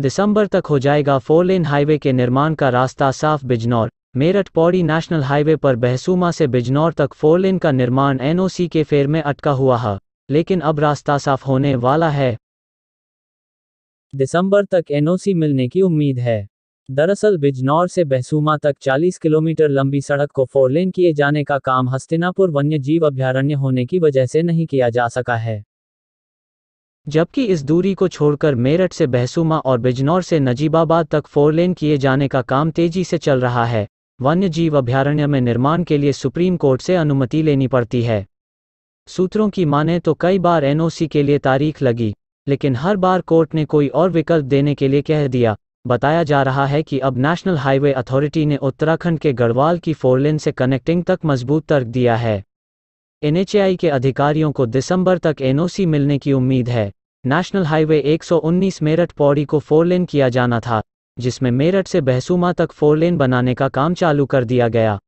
दिसंबर तक हो जाएगा फोर लेन हाईवे के निर्माण का रास्ता साफ बिजनौर मेरठ पौड़ी नेशनल हाईवे पर बहसुमा से बिजनौर तक फोर लेन का निर्माण एनओसी के फेर में अटका हुआ है लेकिन अब रास्ता साफ होने वाला है दिसंबर तक एनओसी मिलने की उम्मीद है दरअसल बिजनौर से बहसूमा तक 40 किलोमीटर लंबी सड़क को फोरलेन किए जाने का काम हस्तिनापुर वन्य जीव अभ्यारण्य होने की वजह से नहीं किया जा सका है जबकि इस दूरी को छोड़कर मेरठ से बहसुमा और बिजनौर से नजीबाबाद तक फोरलेन किए जाने का काम तेजी से चल रहा है वन्य जीव अभ्यारण्य में निर्माण के लिए सुप्रीम कोर्ट से अनुमति लेनी पड़ती है सूत्रों की माने तो कई बार एनओसी के लिए तारीख लगी लेकिन हर बार कोर्ट ने कोई और विकल्प देने के लिए कह दिया बताया जा रहा है कि अब नेशनल हाईवे अथॉरिटी ने उत्तराखंड के गढ़वाल की फोरलेन से कनेक्टिंग तक मजबूत तर्क दिया है एनएचआई के अधिकारियों को दिसंबर तक एनओसी मिलने की उम्मीद है नेशनल हाईवे 119 मेरठ पौड़ी को फोरलेन किया जाना था जिसमें मेरठ से बहसुमा तक फोरलेन बनाने का काम चालू कर दिया गया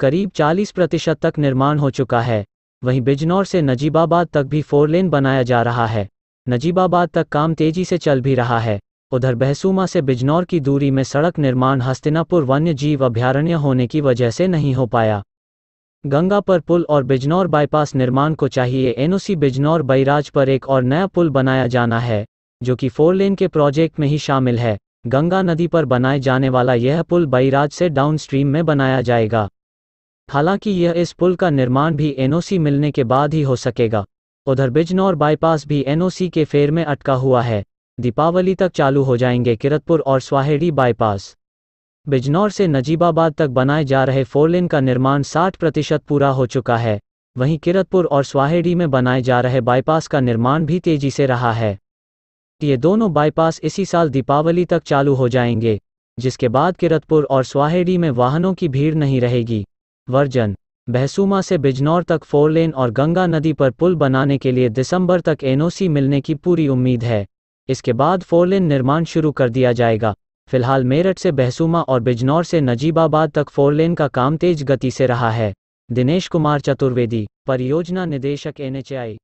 करीब 40 प्रतिशत तक निर्माण हो चुका है वहीं बिजनौर से नजीबाबाद तक भी फोरलेन बनाया जा रहा है नजीबाबाद तक काम तेजी से चल भी रहा है उधर बहसुमा से बिजनौर की दूरी में सड़क निर्माण हस्तिनापुर वन्य जीव अभ्यारण्य होने की वजह से नहीं हो पाया गंगा पर पुल और बिजनौर बाईपास निर्माण को चाहिए एनओसी बिजनौर बैराज पर एक और नया पुल बनाया जाना है जो कि फोर लेन के प्रोजेक्ट में ही शामिल है गंगा नदी पर बनाए जाने वाला यह पुल बैराज से डाउनस्ट्रीम में बनाया जाएगा हालांकि यह इस पुल का निर्माण भी एनओसी मिलने के बाद ही हो सकेगा उधर बिजनौर बाईपास भी एनओसी के फेर में अटका हुआ है दीपावली तक चालू हो जाएंगे किरतपुर और स्वाहेड़ी बाईपास बिजनौर से नजीबाबाद तक बनाए जा रहे फोरलेन का निर्माण 60 प्रतिशत पूरा हो चुका है वहीं किरतपुर और स्वाहेड़ी में बनाए जा रहे बाईपास का निर्माण भी तेजी से रहा है ये दोनों बाईपास इसी साल दीपावली तक चालू हो जाएंगे जिसके बाद किरतपुर और स्वाहेड़ी में वाहनों की भीड़ नहीं रहेगी वर्जन बहसुमा से बिजनौर तक फोरलेन और गंगा नदी पर पुल बनाने के लिए दिसंबर तक एनओसी मिलने की पूरी उम्मीद है इसके बाद फोरलेन निर्माण शुरू कर दिया जाएगा फिलहाल मेरठ से बहसुमा और बिजनौर से नजीबाबाद तक फोरलेन का काम तेज गति से रहा है दिनेश कुमार चतुर्वेदी परियोजना निदेशक एनएचआई